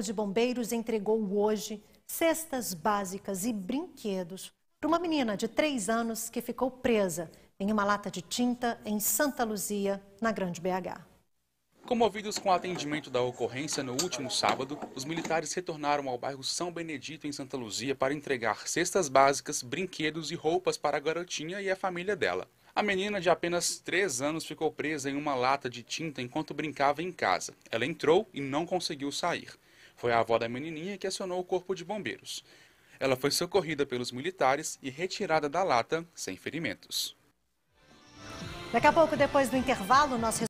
Corpo de Bombeiros entregou hoje cestas básicas e brinquedos para uma menina de 3 anos que ficou presa em uma lata de tinta em Santa Luzia, na Grande BH. Comovidos com o atendimento da ocorrência no último sábado, os militares retornaram ao bairro São Benedito, em Santa Luzia, para entregar cestas básicas, brinquedos e roupas para a garotinha e a família dela. A menina de apenas 3 anos ficou presa em uma lata de tinta enquanto brincava em casa. Ela entrou e não conseguiu sair. Foi a avó da menininha que acionou o corpo de bombeiros. Ela foi socorrida pelos militares e retirada da lata sem ferimentos. Daqui a pouco, depois do intervalo, nós